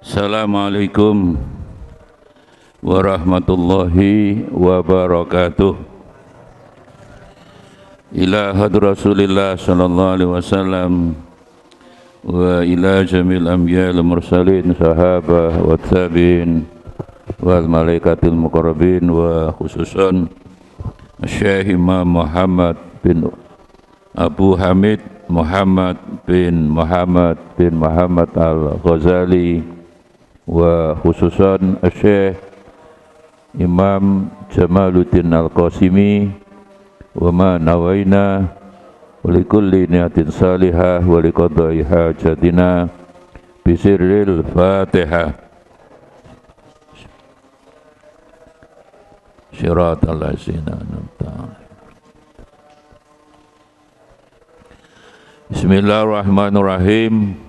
Assalamualaikum warahmatullahi wabarakatuh Ila hadrah Rasulillah sallallahu alaihi wasallam wa ila jamil anbiya al mursalin sahabah wa tabi'in wal malaikatil muqarrabin wa khususan Syekh Imam Muhammad bin Abu Hamid Muhammad bin Muhammad bin Muhammad Al-Ghazali wa khususan Syekh Imam Jamaluddin Al-Qasimi wa ma nawaina li kulli niyatin salihah wali li qadai hajatina bi sirril Fatihah Shirat al-Azina Bismillahirrahmanirrahim. Bismillahirrahmanirrahim.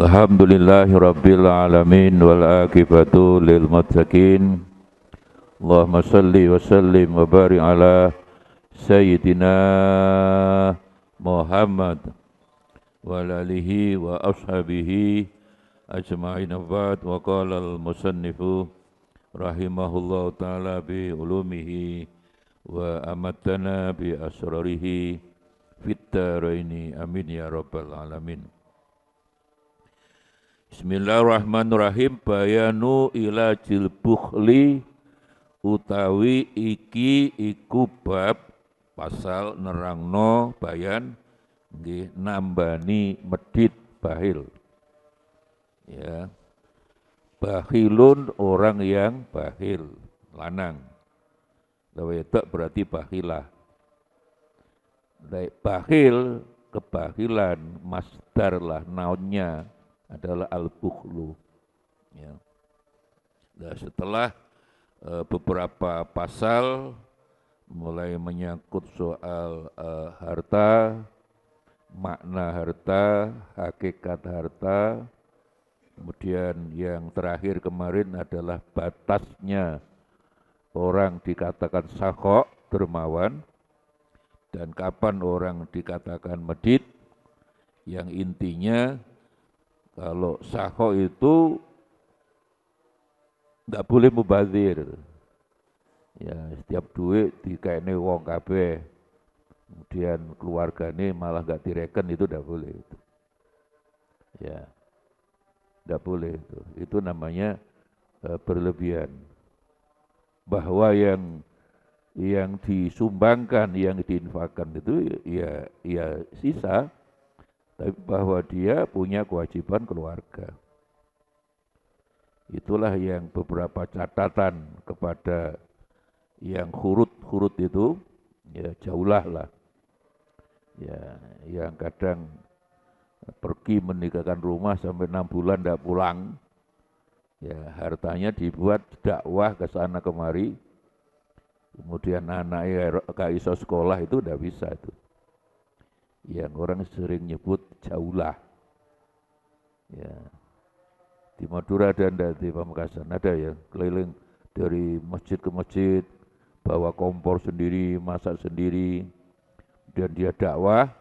Alhamdulillahi Rabbil Alamin wal akibatu lil muttaqin Allahumma salli wa sallim wa bari ala Sayyidina Muhammad wa alihi wa ashabihi ajma'in abad wa qala al musannifu rahimahullah ta'ala bi ulumihi wa amatana bi asrarihi fit ini, amin ya rabbal alamin Bismillahirrahmanirrahim bayanu ila jilbukhli utawi iki iku bab pasal nerangno bayan nggih nambani medit bahil ya bahilun orang yang bahil lanang lewetok berarti bahilah bahil kebahilan masdarlah naunnya adalah al-bukhlu. Ya. Nah, setelah e, beberapa pasal mulai menyangkut soal e, harta, makna harta, hakikat harta, kemudian yang terakhir kemarin adalah batasnya orang dikatakan sakok, dermawan, dan kapan orang dikatakan medit, yang intinya kalau sako itu tidak boleh mubazir. Ya, setiap duit dikaini wong kabeh. Kemudian keluarga keluargane malah gak direken itu tidak boleh itu. Ya. Tidak boleh itu. Itu namanya uh, berlebihan. Bahwa yang yang disumbangkan, yang diinfakkan itu ya ya sisa tapi bahwa dia punya kewajiban keluarga. Itulah yang beberapa catatan kepada yang hurut-hurut itu, ya jauhlah lah. Ya, yang kadang pergi meninggalkan rumah sampai enam bulan tidak pulang, ya hartanya dibuat dakwah ke sana kemari, kemudian anaknya kaiso iso sekolah itu tidak bisa itu yang orang sering nyebut jaulah. Ya. Di Madura dan di Pamekasan ada ya, keliling dari masjid ke masjid, bawa kompor sendiri, masak sendiri, dan dia dakwah.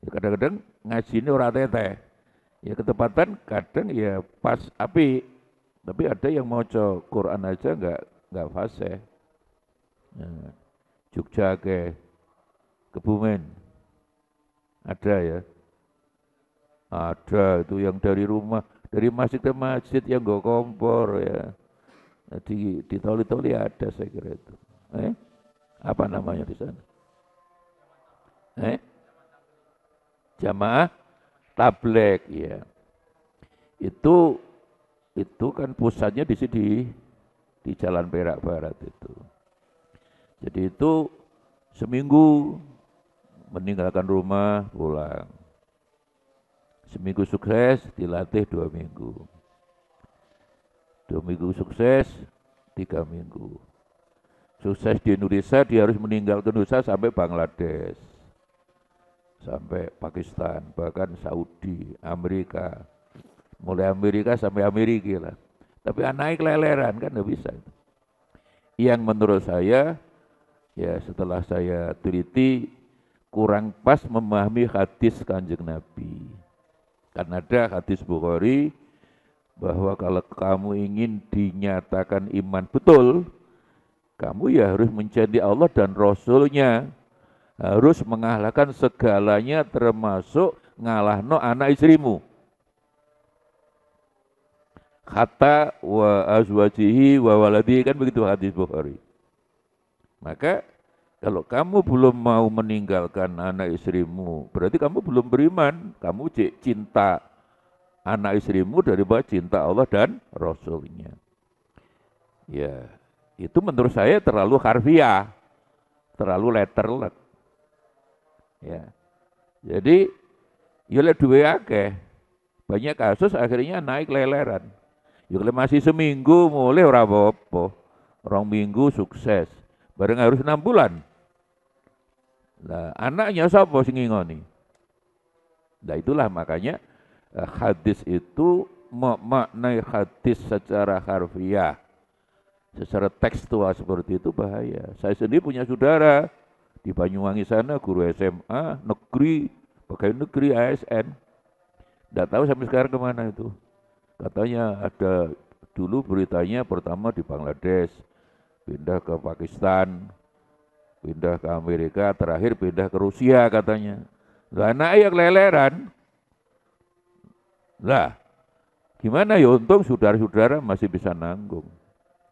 Ya kadang-kadang ngaji ini orang teteh. Ya ketepatan kadang ya pas api, tapi ada yang mau Quran aja enggak enggak fase. Ya. Jogja ke Kebumen, ada ya? Ada itu yang dari rumah, dari masjid ke masjid yang gak kompor ya. Di, di toli-toli ada saya kira itu. Eh? Apa namanya di sana? Eh? Jamaah tablek ya. Itu itu kan pusatnya di sini di Jalan Perak Barat itu. Jadi itu seminggu meninggalkan rumah, pulang. Seminggu sukses, dilatih dua minggu. Dua minggu sukses, tiga minggu. Sukses di Indonesia, dia harus meninggalkan Indonesia sampai Bangladesh, sampai Pakistan, bahkan Saudi, Amerika. Mulai Amerika sampai Amerika lah. Tapi naik leleran kan nggak bisa. Yang menurut saya, ya setelah saya teliti kurang pas memahami hadis kanjeng Nabi. Karena ada hadis Bukhari bahwa kalau kamu ingin dinyatakan iman betul, kamu ya harus menjadi Allah dan Rasulnya. Harus mengalahkan segalanya termasuk ngalahno anak istrimu. kata wa azwajihi wa waladi, kan begitu hadis Bukhari. Maka kalau kamu belum mau meninggalkan anak istrimu, berarti kamu belum beriman. Kamu cinta anak istrimu daripada cinta Allah dan Rasulnya. Ya, itu menurut saya terlalu harfiah, terlalu letterlek. Ya, jadi ya lek duwe akeh. Banyak kasus akhirnya naik leleran. Ya masih seminggu mulai ora apa-apa. Rong minggu sukses bareng harus enam bulan. Nah, anaknya siapa sing ngingoni? Nah itulah makanya eh, hadis itu maknai hadis secara harfiah, secara tekstual seperti itu bahaya. Saya sendiri punya saudara di Banyuwangi sana guru SMA negeri pegawai negeri ASN. Tidak tahu sampai sekarang kemana itu. Katanya ada dulu beritanya pertama di Bangladesh, pindah ke Pakistan, pindah ke Amerika, terakhir pindah ke Rusia katanya. Lah anak yang leleran. Lah, gimana ya untung saudara-saudara masih bisa nanggung.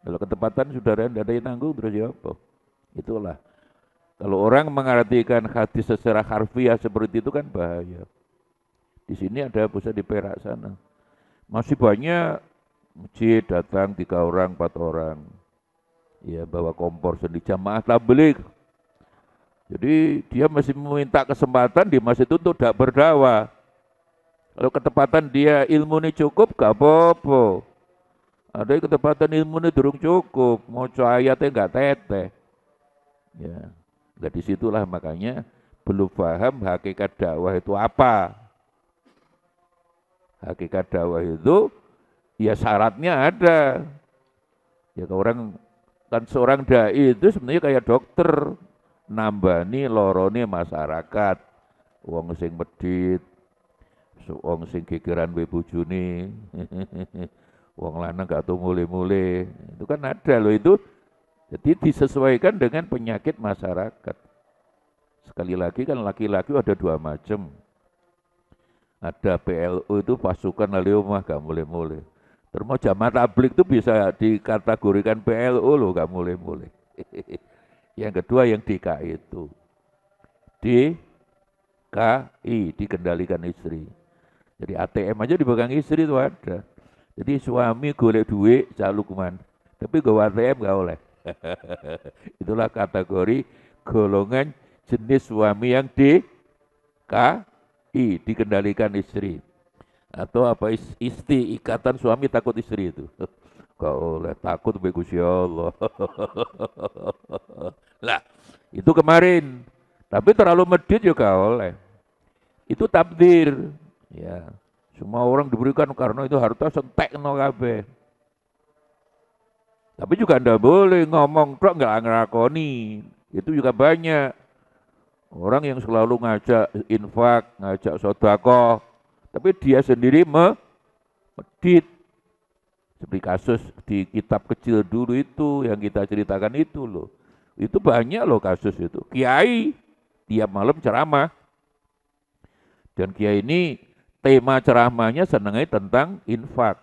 Kalau ketepatan saudara tidak ada yang nanggung terus ya apa? Itulah. Kalau orang mengartikan hadis secara harfiah seperti itu kan bahaya. Di sini ada pusat di Perak sana. Masih banyak masjid datang tiga orang, empat orang ya bawa kompor sendiri jamaah tablik jadi dia masih meminta kesempatan di masjid itu tidak berdakwah kalau ketepatan dia ilmu ini cukup gak apa-apa ada ketepatan ilmu ini durung cukup mau teh gak teteh ya nggak disitulah makanya belum paham hakikat dakwah itu apa hakikat dakwah itu ya syaratnya ada ya orang kan seorang dai itu sebenarnya kayak dokter nambani lorone masyarakat wong sing medit wong sing kikiran we bojone wong lanang gak tuh mulai mulai itu kan ada loh itu jadi disesuaikan dengan penyakit masyarakat sekali lagi kan laki-laki ada dua macam ada plu itu pasukan lalu mah gak mulai-mulai zaman tablik itu bisa dikategorikan PLU loh, gak mulai-mulai. yang kedua yang DKI itu. DKI, dikendalikan istri. Jadi ATM aja dipegang istri itu ada. Jadi suami golek duit, calukman. Tapi gue ATM gak oleh. Itulah kategori golongan jenis suami yang DKI, dikendalikan istri atau apa isti ikatan suami takut istri itu kau oleh takut begusi Allah lah itu kemarin tapi terlalu medit juga ya, oleh itu takdir ya semua orang diberikan karena itu harta sentek no kabe. tapi juga anda boleh ngomong kok nggak ngerakoni itu juga banyak orang yang selalu ngajak infak ngajak sodakoh tapi dia sendiri medit. Seperti kasus di kitab kecil dulu itu yang kita ceritakan itu loh. Itu banyak loh kasus itu. Kiai tiap malam ceramah. Dan kiai ini tema ceramahnya senangnya tentang infak.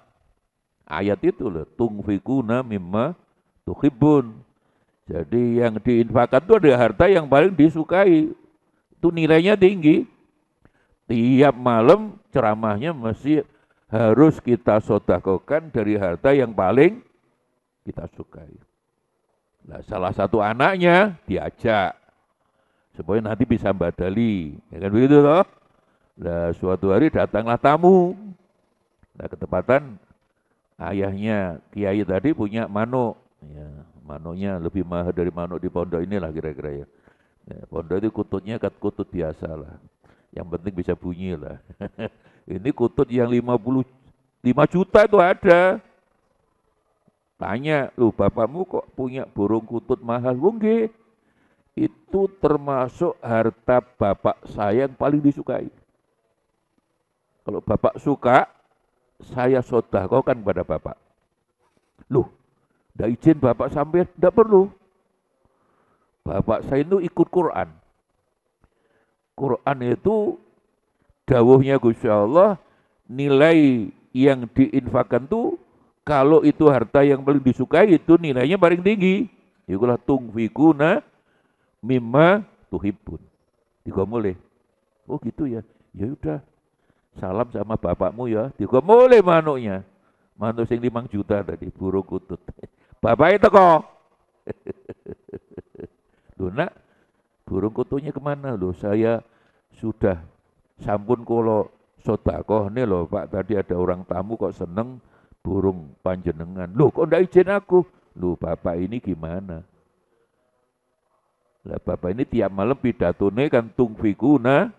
Ayat itu loh, tungfikuna mimma tuhibun. Jadi yang diinfakkan itu ada harta yang paling disukai. Itu nilainya tinggi tiap malam ceramahnya masih harus kita sodakokan dari harta yang paling kita sukai. Nah, salah satu anaknya diajak supaya nanti bisa badali, ya kan begitu toh? Nah, suatu hari datanglah tamu. Nah, ketepatan ayahnya kiai tadi punya manuk, ya, manuknya lebih mahal dari manuk di pondok inilah kira-kira ya. ya. Pondok itu kututnya kat kutut biasa lah yang penting bisa bunyi lah. ini kutut yang 50 5 juta itu ada. Tanya, lu bapakmu kok punya burung kutut mahal? Wongge, itu termasuk harta bapak saya yang paling disukai. Kalau bapak suka, saya sodah kan pada bapak. Loh, tidak izin bapak sampai, tidak perlu. Bapak saya itu ikut Quran. Quran itu dawuhnya Gusti Allah nilai yang diinfakkan tuh kalau itu harta yang paling disukai itu nilainya paling tinggi. Ikulah tungfikuna mimma tuhibun. Digomoleh. Oh gitu ya. Ya udah. Salam sama bapakmu ya. Digomoleh manuknya. Manuk sing limang juta tadi burung kutut. Bapak itu kok. Luna, burung kutunya kemana? Loh saya sudah sampun kalau sodakoh nih loh Pak tadi ada orang tamu kok seneng burung panjenengan. lu kok ndak izin aku? lu Bapak ini gimana? Lah Bapak ini tiap malam pidato nih kan tungfikuna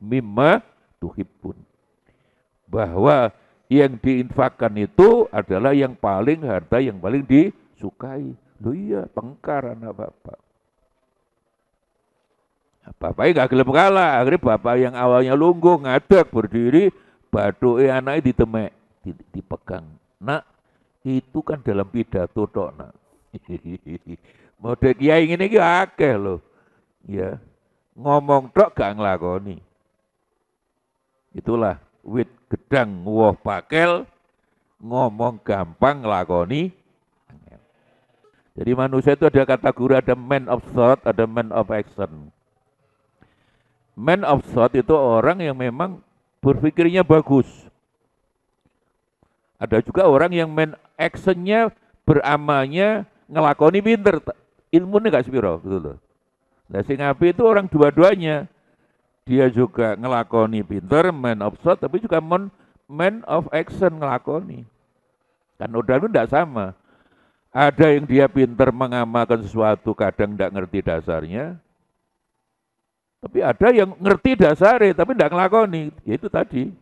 mimma tuhibun. Bahwa yang diinfakkan itu adalah yang paling harta yang paling disukai. Loh iya, pengkar anak Bapak. Bapaknya gak gelap kalah, akhirnya bapak yang awalnya lungguh, ngadek, berdiri, badoe anaknya ditemek, dipegang. Nak, itu kan dalam pidato tok, nak. Mode kiai ini gak akeh lho. Ya. Ngomong tok gak nglakoni. Itulah wit gedang woh pakel ngomong gampang nglakoni Jadi manusia itu ada kategori ada man of thought, ada man of action man of thought itu orang yang memang berpikirnya bagus. Ada juga orang yang man actionnya, beramanya ngelakoni pinter. Ilmunya gak sepiro, gitu loh. Nah, sing itu orang dua-duanya. Dia juga ngelakoni pinter, man of thought, tapi juga man, man of action ngelakoni. Kan udah itu tidak sama. Ada yang dia pinter mengamalkan sesuatu, kadang enggak ngerti dasarnya, tapi ada yang ngerti dasare tapi tidak ngelakoni. Ya itu tadi.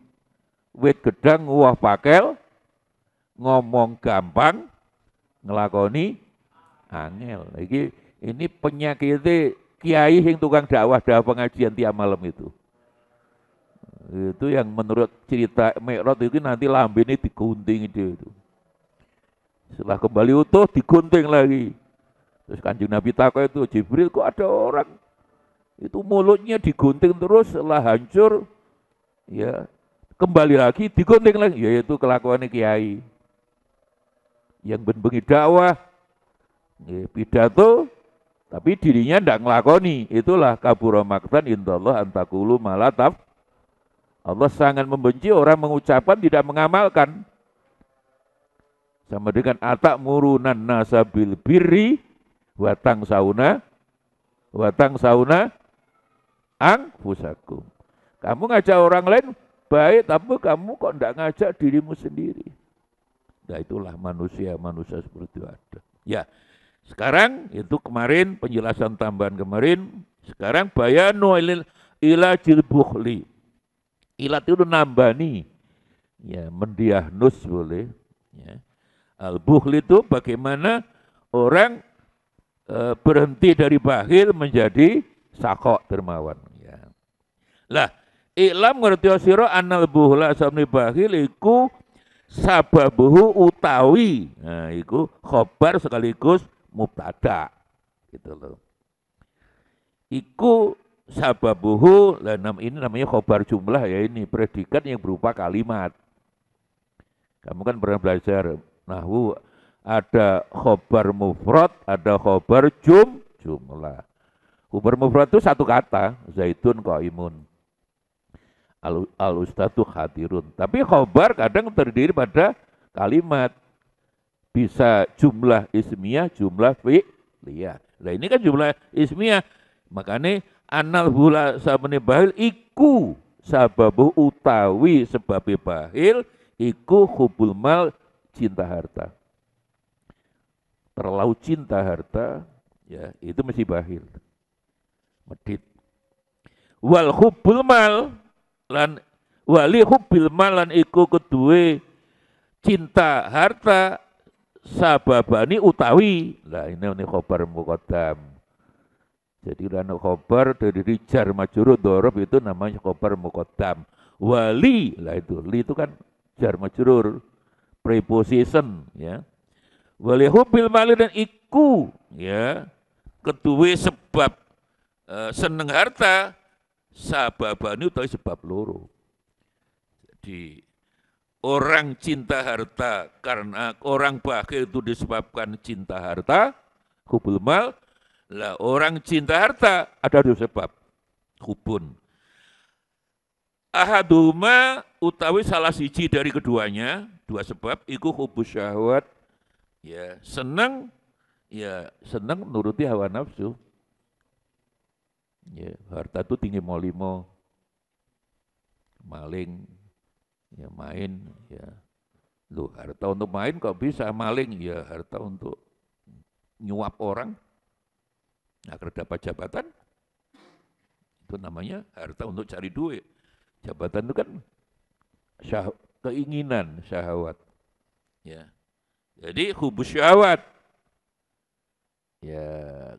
Wit gedang uah pakel, ngomong gampang, ngelakoni angel. Nah, ini, ini penyakitnya kiai yang tukang dakwah dakwah pengajian tiap malam itu. Itu yang menurut cerita Mi'raj itu nanti ini digunting itu. itu. Setelah kembali utuh digunting lagi. Terus kanjeng Nabi takut itu Jibril kok ada orang itu mulutnya digunting terus setelah hancur ya kembali lagi digunting lagi yaitu kelakuan kiai yang benbengi dakwah ya, pidato tapi dirinya tidak ngelakoni itulah kabur maktan indallah antakulu malataf Allah sangat membenci orang mengucapkan tidak mengamalkan sama dengan atak murunan nasabil biri watang sauna watang sauna angfusakum. Kamu ngajak orang lain baik, tapi kamu kok enggak ngajak dirimu sendiri. Nah itulah manusia-manusia seperti itu ada. Ya, sekarang itu kemarin penjelasan tambahan kemarin, sekarang bayanu ila jilbukhli. Ilat itu nambani, ya mendiagnos boleh. Ya. Al-bukhli itu bagaimana orang e, berhenti dari bahil menjadi sakok dermawan ya. Lah Ilam ngerti siro anal buhla sabni bahil iku sababuhu utawi. Nah, iku khobar sekaligus mubtada. Gitu loh. Iku sababuhu lanam ini namanya khobar jumlah ya ini predikat yang berupa kalimat. Kamu kan pernah belajar nahwu ada khobar mufrad, ada khobar jum jumlah. Umur mufrad itu satu kata, zaitun qaimun. Al, al ustadu hadirun. Tapi khobar kadang terdiri pada kalimat. Bisa jumlah ismiyah, jumlah fi'liyah. Nah ini kan jumlah ismiyah. Makanya anal hula sabani bahil iku sababu utawi sebabi bahil iku hubul mal cinta harta. Terlalu cinta harta, ya itu mesti bahil medit wal hubbul mal lan wali hubbil mal lan iku kedue cinta harta sababani utawi lah ini ini khobar mukodam jadi lana khobar dari rijar majuru dorob itu namanya khobar mukodam wali lah itu li itu kan jar majurur preposition ya wali hubbil mal dan iku ya kedue sebab Eh, seneng harta sababani utawi sebab loro. Jadi orang cinta harta karena orang bakhil itu disebabkan cinta harta, Kubul mal, lah orang cinta harta ada dua sebab, hubun. Ahaduma utawi salah siji dari keduanya, dua sebab, iku hubus syahwat, ya seneng, ya seneng nuruti hawa nafsu, Ya, harta itu tinggi mau limo, maling, ya main, ya. Lu harta untuk main kok bisa maling, ya harta untuk nyuap orang agar nah, dapat jabatan. Itu namanya harta untuk cari duit. Jabatan itu kan syah, keinginan syahwat. Ya. Jadi hubus syahwat. Ya,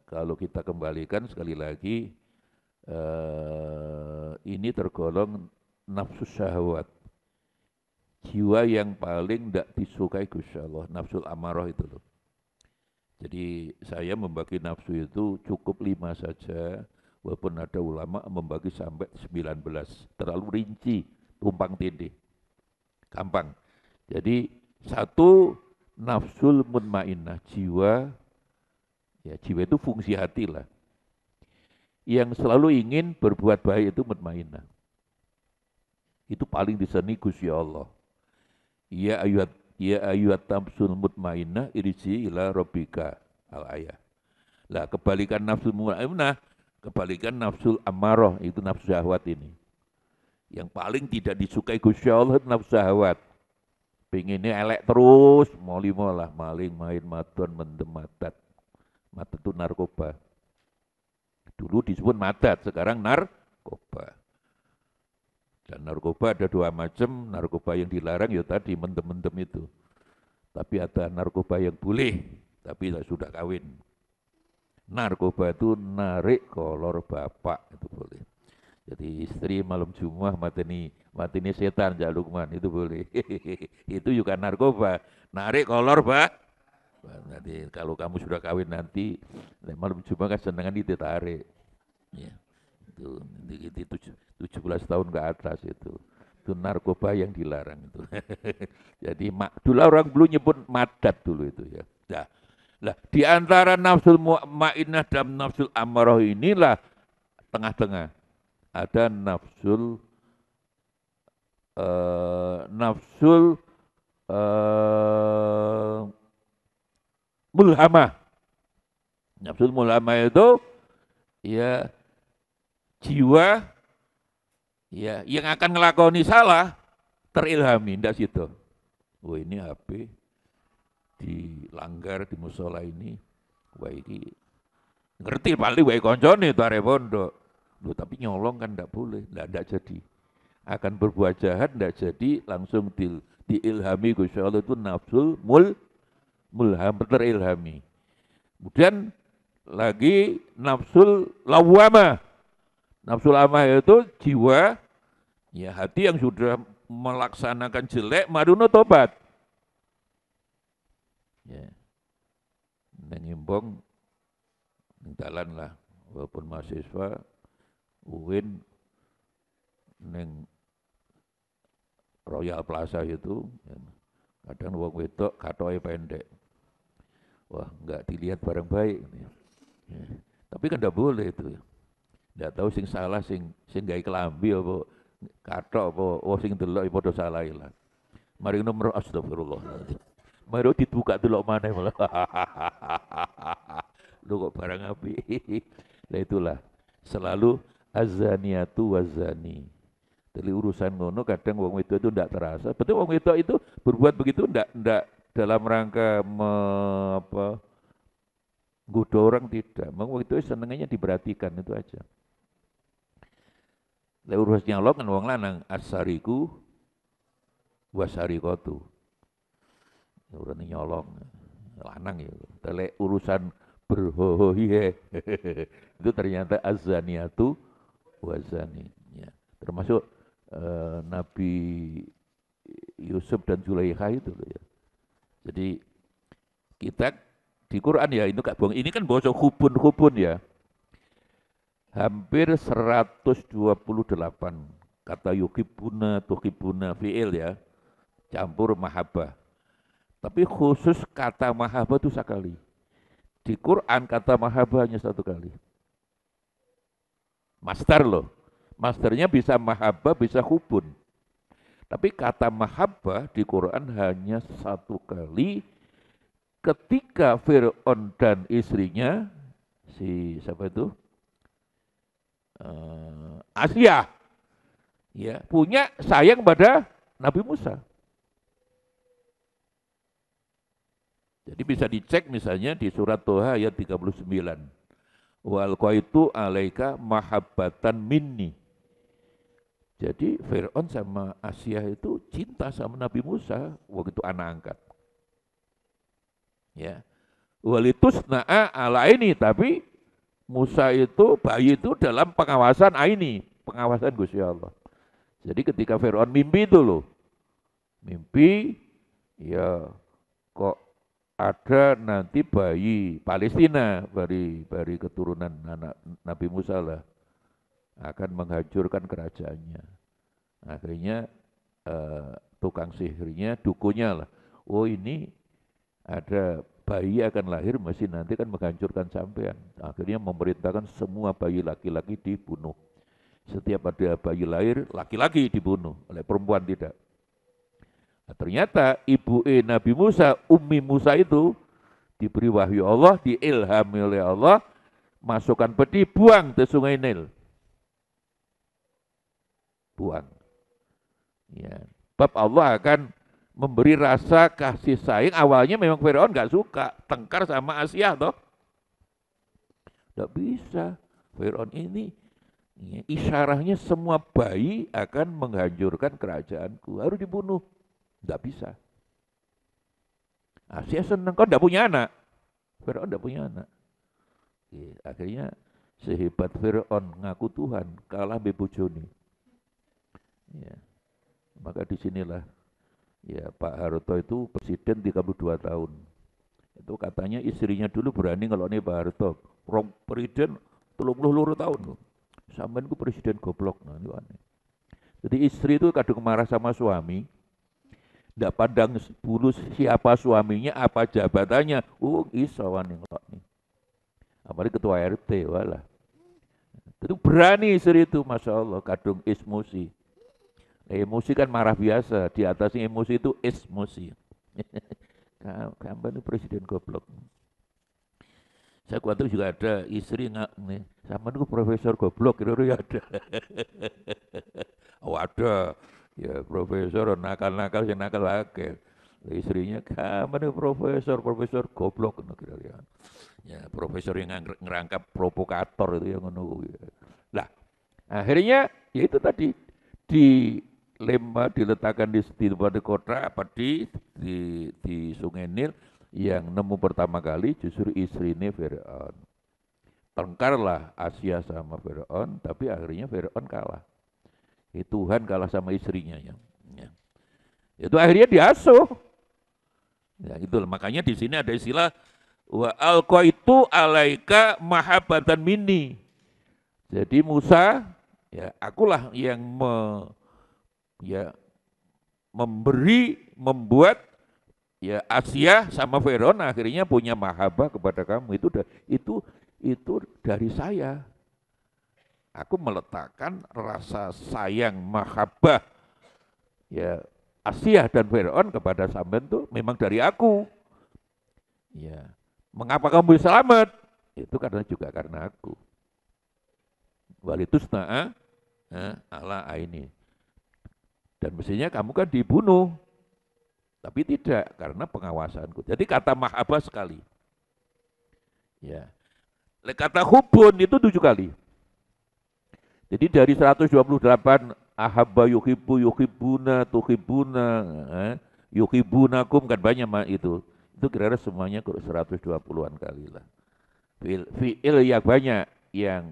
kalau kita kembalikan sekali lagi Eh, ini tergolong nafsu syahwat. Jiwa yang paling tidak disukai Gusti Allah, nafsu amarah itu loh. Jadi saya membagi nafsu itu cukup lima saja, walaupun ada ulama membagi sampai 19, terlalu rinci, tumpang tindih, gampang. Jadi satu nafsul mutmainnah jiwa ya jiwa itu fungsi hati lah yang selalu ingin berbuat baik itu mutmainah. Itu paling diseni ya Allah. Ya ayat ya ayat tamsul mutmainah irisi ila robika al ayah. Lah kebalikan nafsu mutmainah, kebalikan nafsul amarah itu nafsu syahwat ini. Yang paling tidak disukai gus ya Allah nafsu syahwat. Pinginnya elek terus, moli lah maling main matuan, mendematat. Mata itu narkoba Dulu disebut madat, sekarang narkoba. Dan narkoba ada dua macam, narkoba yang dilarang ya tadi mentem-mentem itu. Tapi ada narkoba yang boleh, tapi sudah kawin. Narkoba itu narik kolor bapak, itu boleh. Jadi istri malam Jumat mateni mateni setan Cak Lukman itu boleh. itu juga narkoba, narik kolor bapak nanti kalau kamu sudah kawin nanti malam Jumat kan senengan ditarik ya itu tujuh 17 tahun ke atas itu itu narkoba yang dilarang itu jadi mak dulu orang dulu nyebut madat dulu itu ya nah, lah di antara nafsul mu'mainah dan nafsul amarah inilah tengah-tengah ada nafsul uh, nafsul uh, mulhamah. Nafsul mulhamah itu ya jiwa ya yang akan ngelakoni salah terilhami ndak situ. Wah oh, ini HP dilanggar di musola ini. Wah ini ngerti paling wah konjoni itu arep pondok. Loh, tapi nyolong kan ndak boleh, ndak ndak jadi. Akan berbuat jahat ndak jadi langsung di diilhami Gusti Allah itu nafsul mul mulham terilhami. Kemudian lagi nafsul lawama. Nafsul lawama itu jiwa ya hati yang sudah melaksanakan jelek maruno tobat. Ya. Nyimbong dalan lah walaupun mahasiswa UIN neng Royal Plaza itu ya. Kadang wong wedok katoe pendek. Wah, enggak dilihat barang baik. Ya. Tapi kan enggak boleh itu. Enggak tahu sing salah sing sing gawe kelambi apa katok apa oh sing delok ya padha salah ilah. Ya Mari nomor astagfirullah. Mari dibuka delok mana malah. Lu kok barang api. Nah itulah selalu azaniatu wazani. Dari urusan ngono kadang wong wedok itu ndak terasa. Betul wong wedok itu berbuat begitu ndak ndak dalam rangka me, apa goda orang tidak. Mau itu senengnya diperhatikan itu aja. le urusnya Allah kan wong lanang asariku wasarikotu. Ya, urus nyolong lanang ya. tele urusan berhohohihe iya. itu ternyata azaniatu wazani. Ya. Termasuk Eh, Nabi Yusuf dan Zulaikha itu ya. Jadi kita di Quran ya itu kak Ini kan bosok hubun-hubun ya. Hampir 128 kata yukibuna, tukibuna, fi'il ya. Campur mahabbah. Tapi khusus kata mahabbah itu sekali. Di Quran kata mahabbahnya satu kali. Master loh masternya bisa mahabbah, bisa hubun. Tapi kata mahabbah di Quran hanya satu kali ketika Fir'aun dan istrinya, si siapa itu? Uh, Asia, ya punya sayang pada Nabi Musa. Jadi bisa dicek misalnya di surat Toha ayat 39. Wal qaitu alaika mahabbatan minni jadi Fir'aun sama Asia itu cinta sama Nabi Musa waktu itu anak angkat. Ya. Walitus na'a ala ini, tapi Musa itu, bayi itu dalam pengawasan Aini, pengawasan Gusti Allah. Jadi ketika Fir'aun mimpi itu loh, mimpi ya kok ada nanti bayi Palestina dari dari keturunan anak Nabi Musa lah akan menghancurkan kerajaannya. Akhirnya eh, tukang sihirnya, dukunya lah, oh ini ada bayi akan lahir masih nanti kan menghancurkan sampean. Akhirnya memerintahkan semua bayi laki-laki dibunuh. Setiap ada bayi lahir, laki-laki dibunuh, oleh perempuan tidak. Nah, ternyata ibu e Nabi Musa, Ummi Musa itu diberi wahyu Allah, diilhami oleh Allah, masukkan peti, buang ke sungai Nil. Tuhan. Ya. Bab Allah akan memberi rasa kasih sayang. Awalnya memang Firaun nggak suka, tengkar sama Asia toh. Nggak bisa. Firaun ini ya, isyarahnya semua bayi akan menghancurkan kerajaanku, harus dibunuh. Nggak bisa. Asia senang, kok, nggak punya anak. Firaun nggak punya anak. Ya, akhirnya sehebat Firaun ngaku Tuhan kalah bebojone. Ya. Maka disinilah ya Pak Harto itu presiden 32 tahun. Itu katanya istrinya dulu berani kalau ini Pak Harto. Rong presiden telung luru tahun. Sampai itu presiden goblok. Nah, itu aneh. Jadi istri itu kadung marah sama suami, tidak pandang bulu siapa suaminya, apa jabatannya. Uh, iso wani nih. Apalagi ketua RT, walah. Itu berani istri itu, Masya Allah, kadung ismusi. Emosi kan marah biasa, di atas emosi itu esmosi. Kamu itu presiden goblok. Saya khawatir juga ada istri nggak nih, sama itu profesor goblok kira-kira ya ada. oh ada, ya profesor nakal-nakal yang nakal lagi. Istrinya kamu nih profesor, profesor goblok kira-kira. Ya. ya profesor yang ngerangkap provokator itu yang menunggu. Nah, akhirnya ya itu tadi di lemba diletakkan di tempat di kota apa di, di di Sungai Nil yang nemu pertama kali justru istrinya Firaun. Tengkarlah Asia sama Firaun, tapi akhirnya Firaun kalah. Ya, Tuhan kalah sama istrinya ya. ya. Itu akhirnya diasuh. Ya, itu makanya di sini ada istilah wa itu alaika mahabbatan mini Jadi Musa ya akulah yang me, ya memberi membuat ya Asia sama Veron akhirnya punya mahabah kepada kamu itu itu itu dari saya aku meletakkan rasa sayang mahabah ya Asia dan Veron kepada Samben itu memang dari aku ya mengapa kamu selamat itu karena juga karena aku walitusna'a ah, ah, ala aini dan mestinya kamu kan dibunuh. Tapi tidak, karena pengawasanku. Jadi kata mahaba sekali. Ya. Kata hubun itu tujuh kali. Jadi dari 128 ahabba yuhibbu yuhibbuna tuhibuna eh, yuhibbunakum kan banyak mah itu. Itu kira-kira semuanya kurang 120-an kali lah. Fi'il fi yang banyak yang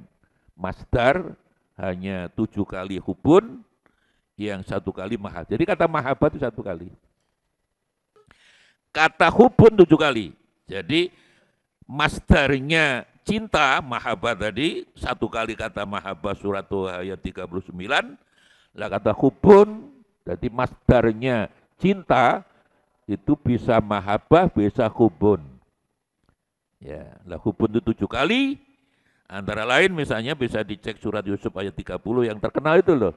master hanya tujuh kali hubun, yang satu kali mahat. Jadi kata mahabat itu satu kali. Kata hubun tujuh kali. Jadi masternya cinta mahabat tadi satu kali kata mahabbah surat Tuhan ayat 39 lah kata hubun jadi masternya cinta itu bisa mahabat bisa hubun ya lah hubun itu tujuh kali antara lain misalnya bisa dicek surat Yusuf ayat 30 yang terkenal itu loh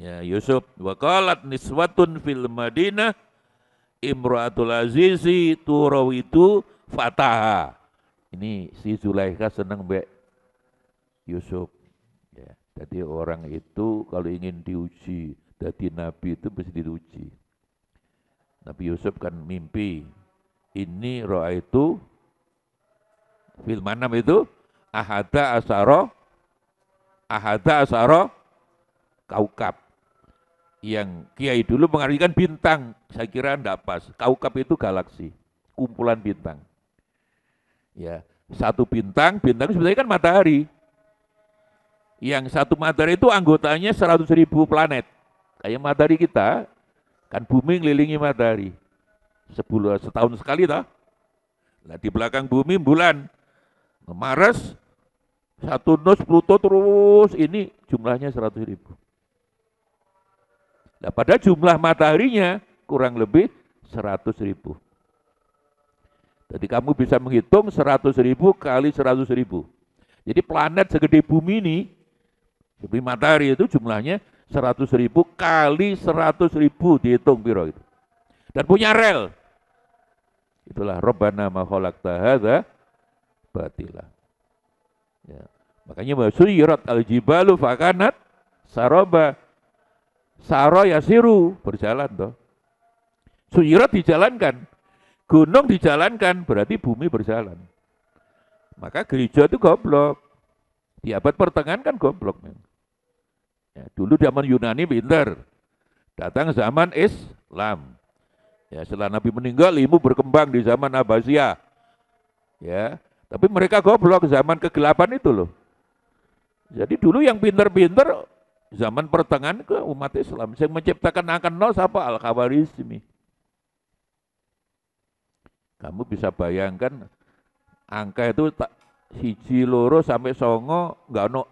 Ya, Yusuf wa qalat niswatun fil Madinah imra'atul azizi turawitu fataha. Ini si Zulaikha senang be Yusuf. Ya, jadi orang itu kalau ingin diuji jadi nabi itu mesti diuji. Nabi Yusuf kan mimpi. Ini roa itu fil manam itu ahada asaro ahada asaro kaukab yang kiai dulu mengartikan bintang. Saya kira enggak pas. Kaukab itu galaksi, kumpulan bintang. Ya, satu bintang, bintang itu sebenarnya kan matahari. Yang satu matahari itu anggotanya 100.000 ribu planet. Kayak matahari kita, kan bumi ngelilingi matahari. Sebulan, setahun sekali toh. Nah di belakang bumi bulan, Maret, Saturnus, Pluto terus ini jumlahnya 100.000 ribu. Nah, padahal jumlah mataharinya kurang lebih 100 ribu. Jadi kamu bisa menghitung 100 ribu kali 100 ribu. Jadi planet segede bumi ini, bumi matahari itu jumlahnya 100 ribu kali 100 ribu dihitung biro itu. Dan punya rel. Itulah robbana maholak tahada batila. Ya. Makanya suyirat al-jibalu fakanat saroba Saro ya siru, berjalan toh. Suyirat dijalankan, gunung dijalankan, berarti bumi berjalan. Maka gereja itu goblok. Di abad pertengahan kan goblok. Memang. Ya, dulu zaman Yunani pinter, datang zaman Islam. Ya, setelah Nabi meninggal, ilmu berkembang di zaman Abbasiyah. Ya, tapi mereka goblok zaman kegelapan itu loh. Jadi dulu yang pinter-pinter zaman pertengahan ke umat Islam. Yang menciptakan angka nol siapa? Al-Khawarizmi. Kamu bisa bayangkan angka itu tak siji loro sampai songo nggak no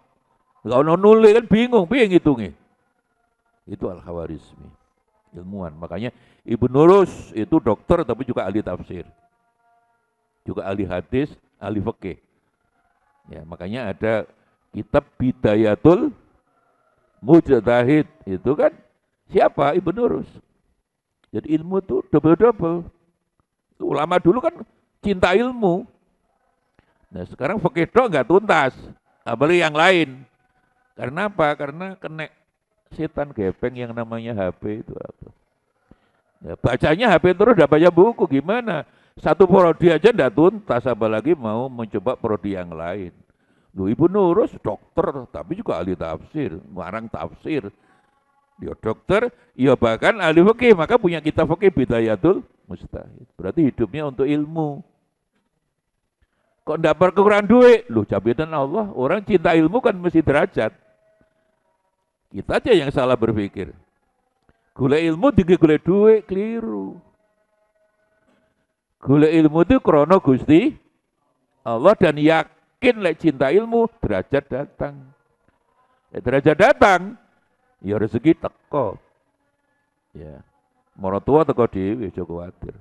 nggak no nuli kan bingung bingung nih. itu al khawarizmi ilmuwan makanya ibu nurus itu dokter tapi juga ahli tafsir juga ahli hadis ahli fikih ya makanya ada kitab bidayatul mujtahid itu kan siapa ibu Nurus. Jadi ilmu itu double-double. Ulama dulu kan cinta ilmu. Nah sekarang fakih nggak tuntas. Apalagi yang lain. Karena apa? Karena kena setan gepeng yang namanya HP itu apa. Ya, bacanya HP terus udah baca buku gimana? Satu prodi aja ndak tuntas apalagi mau mencoba prodi yang lain lu Ibu Nurus dokter, tapi juga ahli tafsir, marang tafsir. Dia ya, dokter, ia ya bahkan ahli fikih, maka punya kitab fikih Bidayatul Mustahid. Berarti hidupnya untuk ilmu. Kok ndak berkurang duit? lu jabatan Allah, orang cinta ilmu kan mesti derajat. Kita aja yang salah berpikir. Gula ilmu tinggi gula duit, keliru. Gula ilmu itu krono gusti Allah dan yakin yakin lek cinta ilmu, derajat datang. Lek derajat datang, ya rezeki teko. Ya. Moro tua teko dhewe aja kuwatir.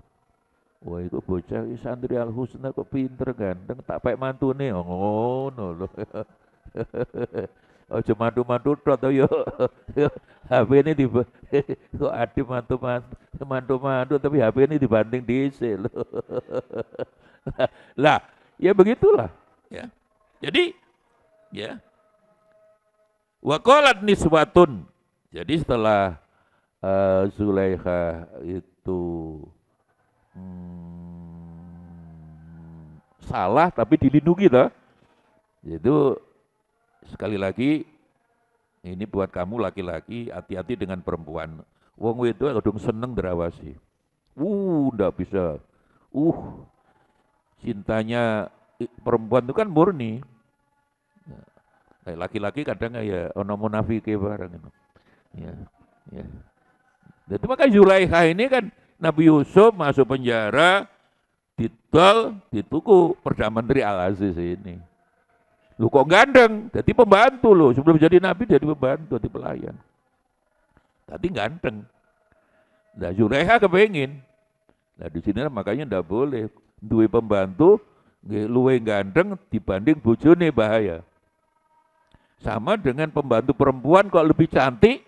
Wah itu bocah iki santri Al Husna kok pinter ganteng tak pek mantune oh, ngono lho. Aja mantu-mantu tok to yo. HP ini di kok adi mantu-mantu mantu-mantu tapi HP ini dibanding DC lho. lah, ya begitulah. Ya. Jadi ya. Wakolat niswatun. Jadi setelah uh, Zulaikha itu hmm, salah tapi dilindungi toh. Itu sekali lagi ini buat kamu laki-laki hati-hati dengan perempuan. Wong itu ya kadung seneng derawasi. Uh, ndak bisa. Uh, cintanya perempuan itu kan murni. Laki-laki kadang ya ono ke bareng itu. Ya, ya. Jadi maka Zulaikha ini kan Nabi Yusuf masuk penjara, ditol, dituku Perdana Menteri Al-Aziz ini. Lu kok gandeng? Jadi pembantu lo, Sebelum jadi Nabi jadi pembantu, jadi pelayan. Tadi ganteng. Nah Zulaikha kepengin, Nah di sini makanya ndak boleh. duit pembantu, luwe gandeng dibanding bojone bahaya. Sama dengan pembantu perempuan kok lebih cantik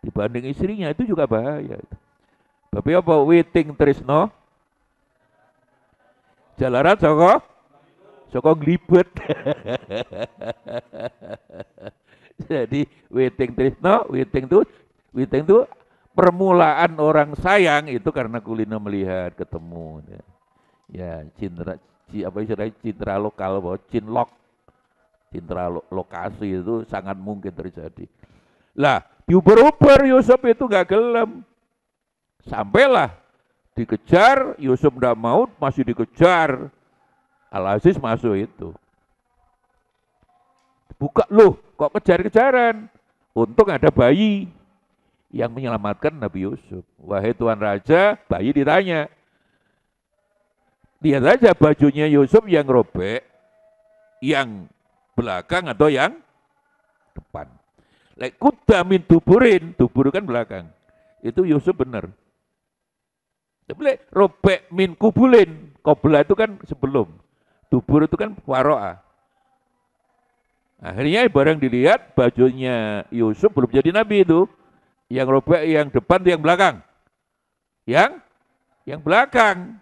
dibanding istrinya itu juga bahaya. Tapi apa ya, waiting Trisno? Jalaran Joko? Joko glibet. Jadi waiting Trisno, waiting itu, waiting itu permulaan orang sayang itu karena kulino melihat ketemu. Ya, cinta ci apa istilahnya citra lokal bahwa cinlok citra lo, lokasi itu sangat mungkin terjadi lah diuber-uber Yusuf itu gak gelem sampailah dikejar Yusuf tidak mau masih dikejar Al Aziz masuk itu buka loh kok kejar-kejaran untung ada bayi yang menyelamatkan Nabi Yusuf wahai Tuhan Raja bayi ditanya Lihat saja bajunya Yusuf yang robek, yang belakang atau yang depan. Lek kudamin tuburin, tubur kan belakang. Itu Yusuf benar. Tapi lek robek min kubulin, kobla itu kan sebelum. Tubur itu kan waroa. Akhirnya barang dilihat bajunya Yusuf belum jadi nabi itu. Yang robek yang depan yang belakang. Yang yang belakang.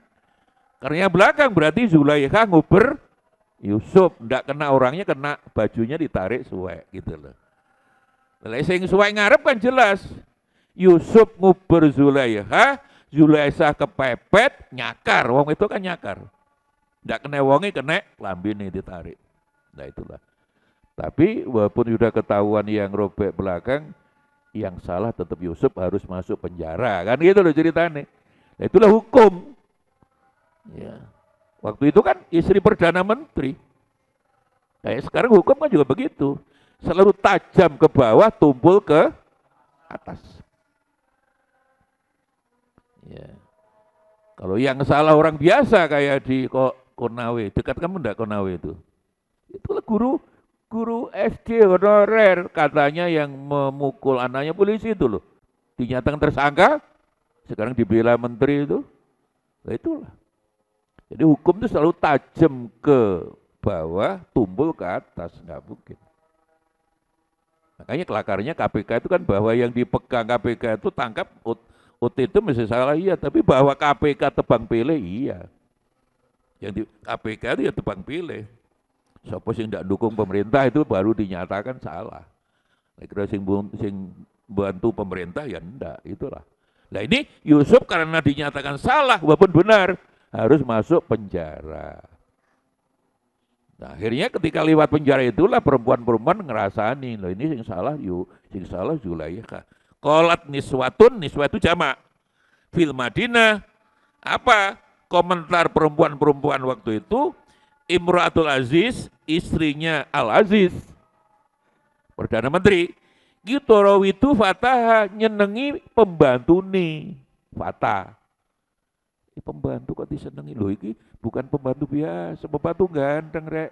Karena belakang berarti Zulaikha nguber Yusuf, ndak kena orangnya kena bajunya ditarik suwe gitu loh. Lah sing suwe ngarep kan jelas. Yusuf nguber Zulaikha, Zulaikha kepepet, nyakar. Wong itu kan nyakar. Ndak kena wonge kena lambine ditarik. Nah itulah. Tapi walaupun sudah ketahuan yang robek belakang, yang salah tetap Yusuf harus masuk penjara kan gitu loh ceritanya. Nah, itulah hukum. Ya. Waktu itu kan istri Perdana Menteri. Kayak sekarang hukum kan juga begitu. Selalu tajam ke bawah, tumpul ke atas. Ya. Kalau yang salah orang biasa kayak di kok Konawe, dekat kamu enggak Konawe itu? Itulah guru guru SD honorer katanya yang memukul anaknya polisi itu loh. Dinyatakan tersangka, sekarang dibela menteri itu. Nah, itulah. Jadi hukum itu selalu tajam ke bawah, tumpul ke atas, nggak mungkin. Makanya kelakarnya KPK itu kan bahwa yang dipegang KPK itu tangkap OT itu mesti salah iya, tapi bahwa KPK tebang pilih iya. Yang di KPK itu ya tebang pilih. Siapa sih tidak dukung pemerintah itu baru dinyatakan salah. Saya kira sing, sing bantu pemerintah ya enggak, itulah. Nah ini Yusuf karena dinyatakan salah walaupun benar, harus masuk penjara. Nah, akhirnya ketika lewat penjara itulah perempuan-perempuan ngerasa nih loh ini yang salah yuk, yang salah Zulaikha. Kolat niswatun, niswa itu jamak. Fil Madinah, apa komentar perempuan-perempuan waktu itu? Imratul Aziz, istrinya Al-Aziz, Perdana Menteri, gitu itu Fataha nyenengi pembantu nih, Fatah. Ini pembantu kok disenengi loh iki bukan pembantu biasa, pembantu ganteng rek.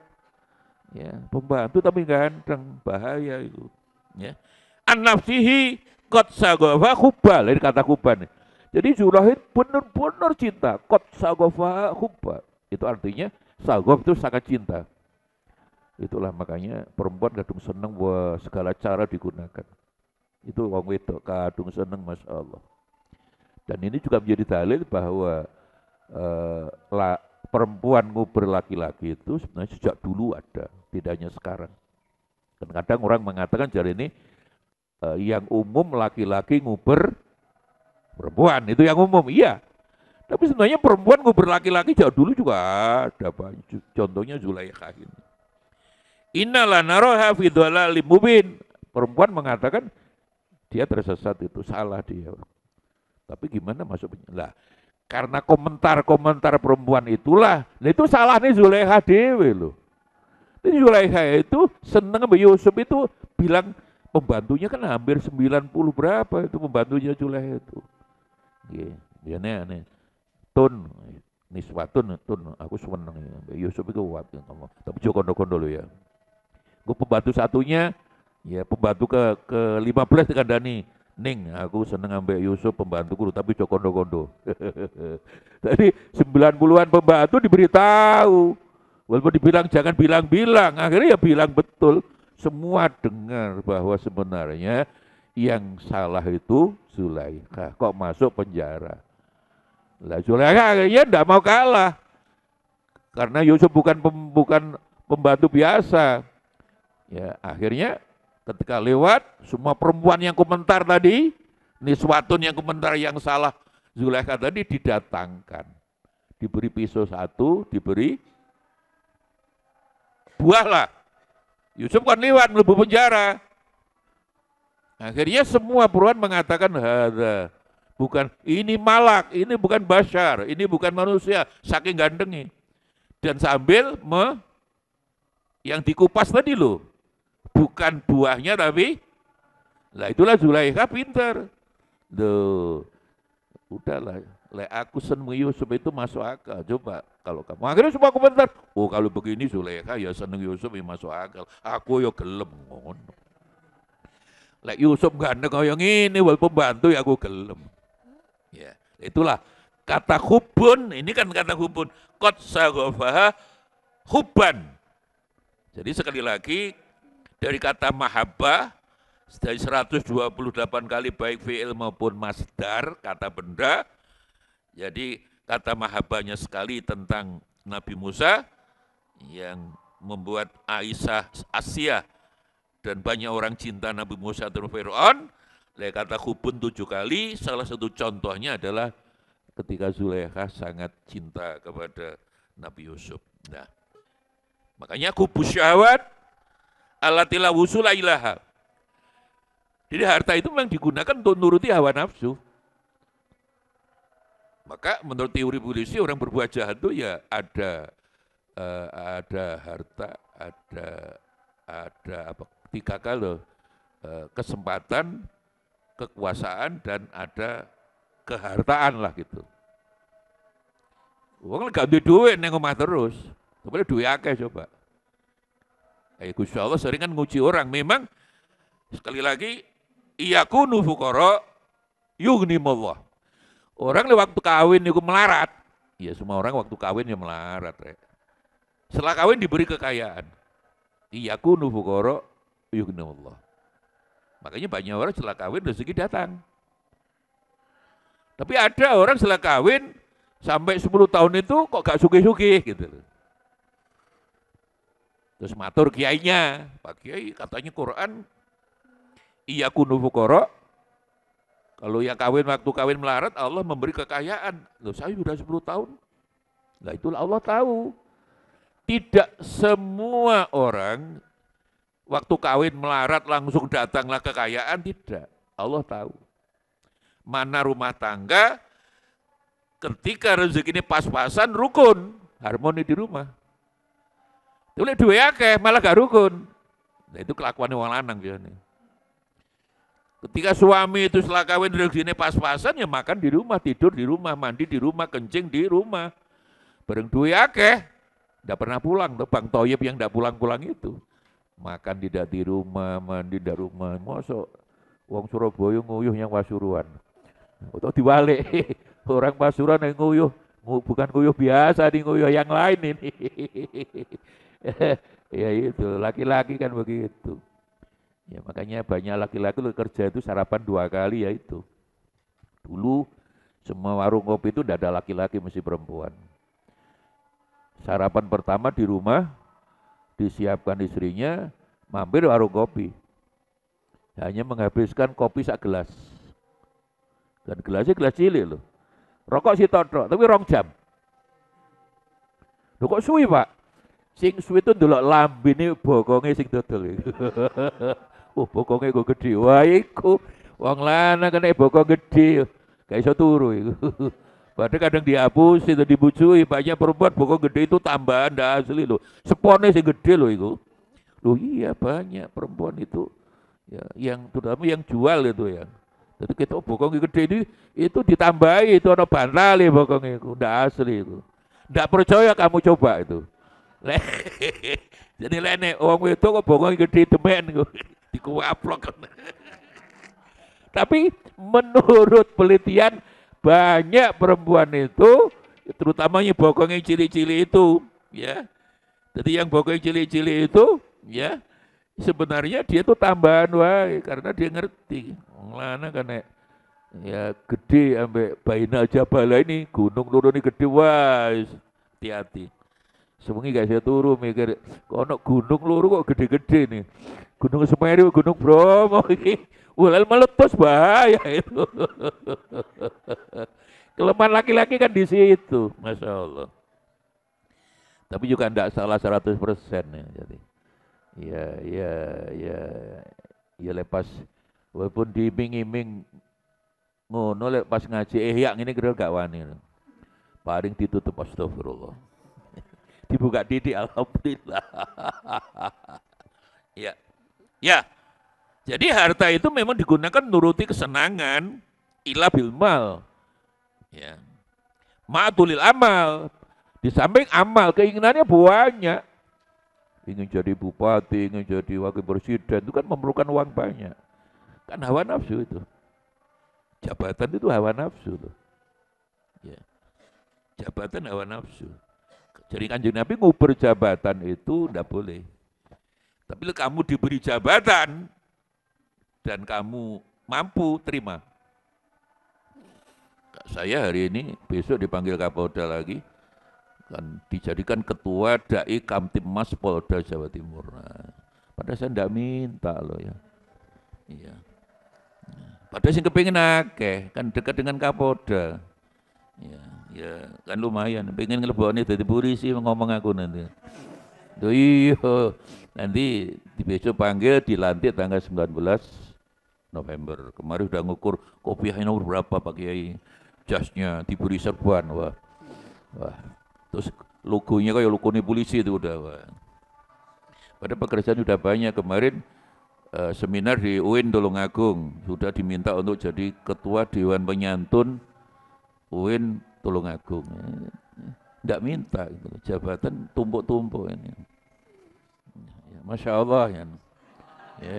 Ya, pembantu tapi ganteng, bahaya itu. Ya. An nafsihi qad sagafa hubba, ini kata kuban, nih. Jadi Zulahid benar-benar cinta, qad sagafa kubal Itu artinya sagaf itu sangat cinta. Itulah makanya perempuan kadung seneng wah segala cara digunakan. Itu wong wedok kadung seneng Masya Allah. Dan ini juga menjadi dalil bahwa eh, la, perempuan nguber laki-laki itu sebenarnya sejak dulu ada, tidak hanya sekarang. Kadang-kadang orang mengatakan jari ini eh, yang umum laki-laki nguber perempuan, itu yang umum, iya. Tapi sebenarnya perempuan nguber laki-laki sejak dulu juga ada banyak. Contohnya Zulaikha ini. Innala naroha fidwala limubin. Perempuan mengatakan dia tersesat itu salah dia. Tapi gimana masuk penjara? Lah, karena komentar-komentar perempuan itulah, nah itu salah nih Zuleha dewi loh. Ini Zuleha itu seneng sama Yusuf itu bilang pembantunya kan hampir 90 berapa itu pembantunya Zuleha itu. Iya, yeah, aneh aneh. Tun, niswatun, tun, aku seneng ya. Yusuf itu kuat ya ngomong. Tapi Joko Kondo dulu ya. Gue pembantu satunya, ya pembantu ke ke 15 dengan Dani Ning, aku seneng ambek Yusuf pembantu guru, tapi cokondo-kondo. Tadi 90-an pembantu diberitahu. Walaupun dibilang jangan bilang-bilang, akhirnya ya bilang betul. Semua dengar bahwa sebenarnya yang salah itu Zulaikha. Kok masuk penjara? Lah Zulaikha akhirnya tidak mau kalah. Karena Yusuf bukan pem, bukan pembantu biasa. Ya, akhirnya Ketika lewat, semua perempuan yang komentar tadi, niswatun yang komentar yang salah Zulaikha tadi didatangkan. Diberi pisau satu, diberi buah lah. Yusuf kan lewat, melebu penjara. Akhirnya semua perempuan mengatakan, Hada, bukan ini malak, ini bukan basyar ini bukan manusia, saking gandengi. Dan sambil me, yang dikupas tadi loh, bukan buahnya tapi lah itulah Zulaikha pinter. Loh, udahlah. Le aku seneng Yusuf itu masuk akal. Coba kalau kamu akhirnya semua pinter, oh kalau begini Zulaikha ya seneng Yusuf ya masuk akal. Aku ya gelem ngono. le Yusuf kau yang ini walaupun bantu ya aku gelem. Ya, itulah kata hubun, ini kan kata hubun. kot sagofah huban, Jadi sekali lagi dari kata mahabbah dari 128 kali baik fi'il maupun masdar kata benda jadi kata mahabbahnya sekali tentang Nabi Musa yang membuat Aisyah Asia dan banyak orang cinta Nabi Musa dan Fir'aun oleh kata hubun tujuh kali salah satu contohnya adalah ketika Zuleha sangat cinta kepada Nabi Yusuf nah makanya kubu syahwat Alatilah wusula ilaha. Jadi harta itu memang digunakan untuk nuruti hawa nafsu. Maka menurut teori polisi orang berbuat jahat itu ya ada uh, ada harta, ada ada apa tiga kalau uh, eh, kesempatan, kekuasaan dan ada kehartaan lah gitu. Uang gak duit duit neng terus. Kemudian duit akeh coba. Eh, Gusya Allah sering kan nguji orang. Memang sekali lagi iya iyakunu fuqara mawah Orang lewat waktu kawin itu melarat. Ya semua orang waktu kawin ya melarat. Ya. Setelah kawin diberi kekayaan. iya Iyakunu fuqara mawah Makanya banyak orang setelah kawin rezeki datang. Tapi ada orang setelah kawin sampai 10 tahun itu kok gak sugih-sugih gitu loh. Terus matur kiainya, Pak Kiai katanya Quran, iya kunu fukoro, kalau yang kawin waktu kawin melarat Allah memberi kekayaan. Loh saya sudah 10 tahun. Nah itulah Allah tahu. Tidak semua orang waktu kawin melarat langsung datanglah kekayaan, tidak. Allah tahu. Mana rumah tangga ketika rezeki ini pas-pasan rukun, harmoni di rumah. Oleh ya dua akeh malah gak rukun. Nah, itu kelakuan wong lanang biasanya. Ketika suami itu setelah kawin sini pas-pasan ya makan di rumah, tidur di rumah, mandi di rumah, kencing di rumah. Bareng duwe akeh, enggak pernah pulang tuh Bang Toyib yang enggak pulang-pulang itu. Makan tidak di rumah, mandi di rumah. Masa wong Surabaya nguyuh yang Pasuruan. Atau diwalik, orang Pasuruan yang nguyuh bukan nguyuh biasa nih nguyuh yang lain ini ya itu laki-laki kan begitu ya makanya banyak laki-laki kerja itu sarapan dua kali ya itu dulu semua warung kopi itu tidak ada laki-laki mesti perempuan sarapan pertama di rumah disiapkan istrinya mampir warung kopi hanya menghabiskan kopi sak gelas dan gelasnya gelas cilik loh Rokok si todok, tapi rong jam. Duh kok suwi, Pak? Sing suwi itu dulu lambi nih bokongnya sing dodol Uh oh, bokonge kok gede, Wah, iku wong lana kena bokong gede, kayak iso turu Padahal kadang dihapus itu dibujui, banyak perempuan bokong gede itu tambahan dah asli loh. Seponnya sing gede loh itu. Loh iya banyak perempuan itu ya, yang terutama yang jual itu yang jadi kita oh, bokong gede ini itu ditambahi itu ada bantal ya bokong itu, ndak asli itu. tidak percaya kamu coba itu. Jadi lene orang itu kok bokong gede demen kok dikuaplok. Tapi menurut penelitian banyak perempuan itu terutamanya bokong yang cili-cili itu ya. Jadi yang bokong cili-cili itu ya sebenarnya dia tuh tambahan wae karena dia ngerti. Wong lanang kan ya gede ambek Bainal Jabala ini gunung turun gede wae hati-hati sebengi gak saya turun, mikir kono gunung Luruh kok gede-gede nih gunung Semeru gunung Bromo iki ulal meletus bahaya itu kelemahan laki-laki kan di situ masya Allah tapi juga tidak salah 100% ya jadi ya ya ya ya lepas walaupun diiming-iming ngono lek pas ngaji eh yang ini kira gak wani paling ditutup astagfirullah dibuka didik alhamdulillah ya ya jadi harta itu memang digunakan nuruti kesenangan ila bilmal ya ma'atulil amal di samping amal keinginannya banyak ingin jadi bupati, ingin jadi wakil presiden, itu kan memerlukan uang banyak. Kan hawa nafsu itu. Jabatan itu hawa nafsu loh. Ya. Jabatan hawa nafsu. Jadi kanjeng Nabi nguber jabatan itu tidak boleh. Tapi kamu diberi jabatan dan kamu mampu terima. Saya hari ini besok dipanggil Kapolda lagi, kan dijadikan ketua dai kamtimas Polda Jawa Timur. Nah, padahal saya tidak minta loh ya. Iya. Nah, pada sih kepingin akeh, kan dekat dengan Kapolda. Ya, ya kan lumayan, pengen dari dadi polisi ngomong aku nanti. Duh, iyo. Nanti di besok panggil dilantik tanggal 19 November. Kemarin sudah ngukur kopi hanya berapa Pak Kiai. Jasnya diberi serbuan. Wah. Wah, Terus logonya kayak logo polisi itu udah. Pada pekerjaan sudah banyak kemarin uh, seminar di UIN Tulungagung sudah diminta untuk jadi ketua Dewan Penyantun UIN Tulungagung. Tidak minta gitu. jabatan tumpuk-tumpuk ini. Ya, Masya Allah ya. ya.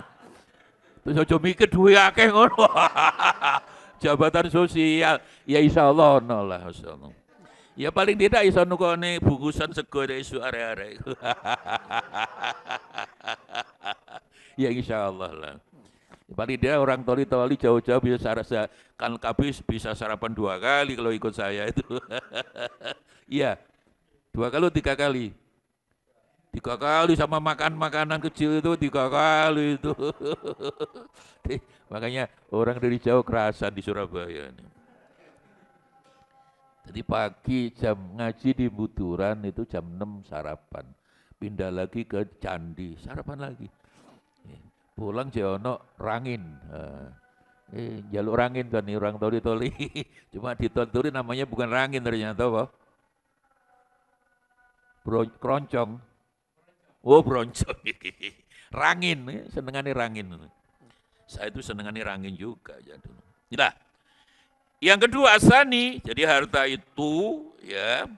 Terus aja mikir duit akeh ngono. Jabatan sosial ya insyaallah ono lah insyaallah. Ya paling tidak iso nukone bungkusan sego isu area are ya insyaallah lah. Ya paling tidak orang toli toli jauh-jauh bisa sarasa kan kabis bisa sarapan dua kali kalau ikut saya itu. Iya. dua kali tiga kali. Tiga kali sama makan makanan kecil itu tiga kali itu. Makanya orang dari jauh kerasa di Surabaya ini. Jadi pagi jam ngaji di Buturan itu jam 6 sarapan. Pindah lagi ke Candi, sarapan lagi. Iya. Pulang Jono rangin. Eh, jalur rangin kan nih orang toli toli. Cuma ditoli namanya bukan rangin ternyata apa? Bro, keroncong. Oh broncong. rangin, eh, senengannya rangin. Saya itu senengannya rangin juga. Jadi, ya, yang kedua asani, jadi harta itu ya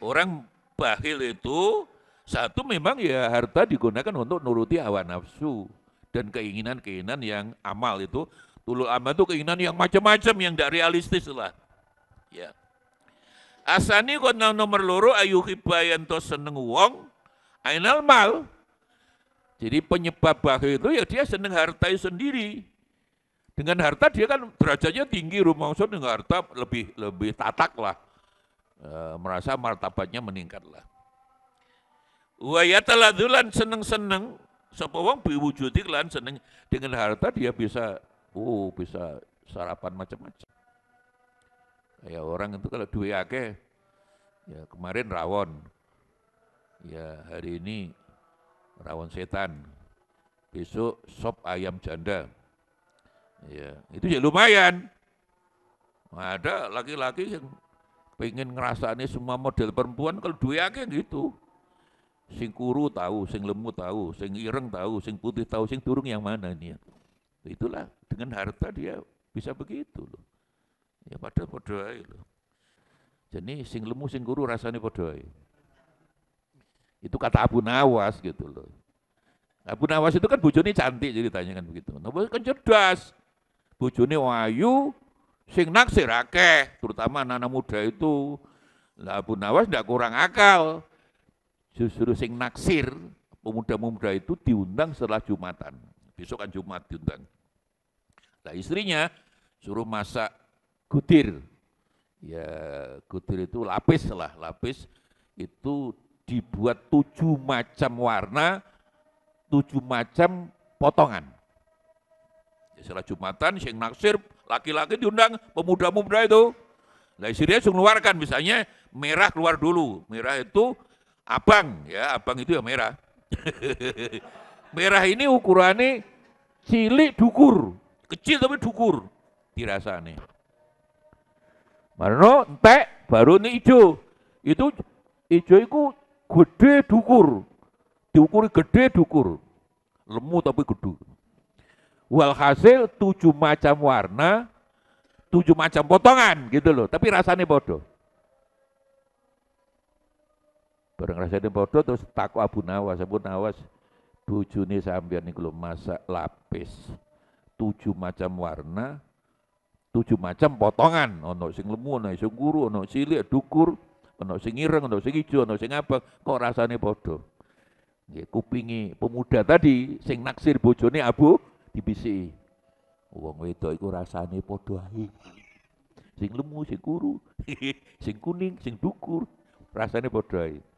orang bahil itu satu memang ya harta digunakan untuk nuruti hawa nafsu dan keinginan-keinginan yang amal itu tulul amal itu keinginan yang macam-macam yang tidak realistis lah. Ya. Asani kono nomor loro ayu hibayan to seneng wong ainal mal. Jadi penyebab bahil itu ya dia seneng harta sendiri. Dengan harta dia kan derajatnya tinggi rumongso dengan harta lebih lebih tatak lah. E, merasa martabatnya meningkat lah. Wa yataladulan seneng-seneng sapa wong lan seneng dengan harta dia bisa oh bisa sarapan macam-macam. Kayak orang itu kalau duit akeh ya kemarin rawon. Ya hari ini rawon setan. Besok sop ayam janda Ya, itu ya lumayan. Ada laki-laki yang pengen ngerasani semua model perempuan kalau dua aja gitu. Sing kuru tahu, sing lemu tahu, sing ireng tahu, sing putih tahu, sing turung yang mana nih. Ya. Itulah dengan harta dia bisa begitu loh. Ya padahal padha loh Jadi sing lemu sing kuru rasanya padha Itu kata Abu Nawas gitu loh. Abu Nawas itu kan bujoni cantik jadi tanyakan begitu. Nawas kan cerdas bojone wayu sing naksir akeh, terutama anak-anak muda itu. labu Abu Nawas ndak kurang akal. Justru sing naksir pemuda-pemuda itu diundang setelah Jumatan. Besok kan Jumat diundang. Nah istrinya suruh masak gudir. Ya gudir itu lapis lah, lapis itu dibuat tujuh macam warna, tujuh macam potongan setelah Jumatan, sing Naksir, laki-laki diundang, pemuda-pemuda itu. Nah, istrinya mengeluarkan, misalnya merah keluar dulu. Merah itu abang, ya abang itu ya merah. merah ini ukurannya cilik dukur, kecil tapi dukur dirasane. Marno entek baru ini hijau. Itu hijau itu gede dukur. Diukur gede dukur. Lemu tapi gede. Walhasil tujuh macam warna, tujuh macam potongan gitu loh, tapi rasanya bodoh. Bareng rasanya bodoh terus takut Abu Nawas, Abu Nawas bujuni sampean nih kalau masak lapis tujuh macam warna, tujuh macam potongan, ono sing lemu, ono sing guru, ono silik, dukur, ono sing ireng, ono sing hijau, ono sing apa? kok rasanya bodoh. kupingi pemuda tadi sing naksir bojone Abu dibisiki. uang wedok iku rasanya bodoh ae. Sing lemu, sing kuru, sing kuning, sing dukur, rasanya bodoh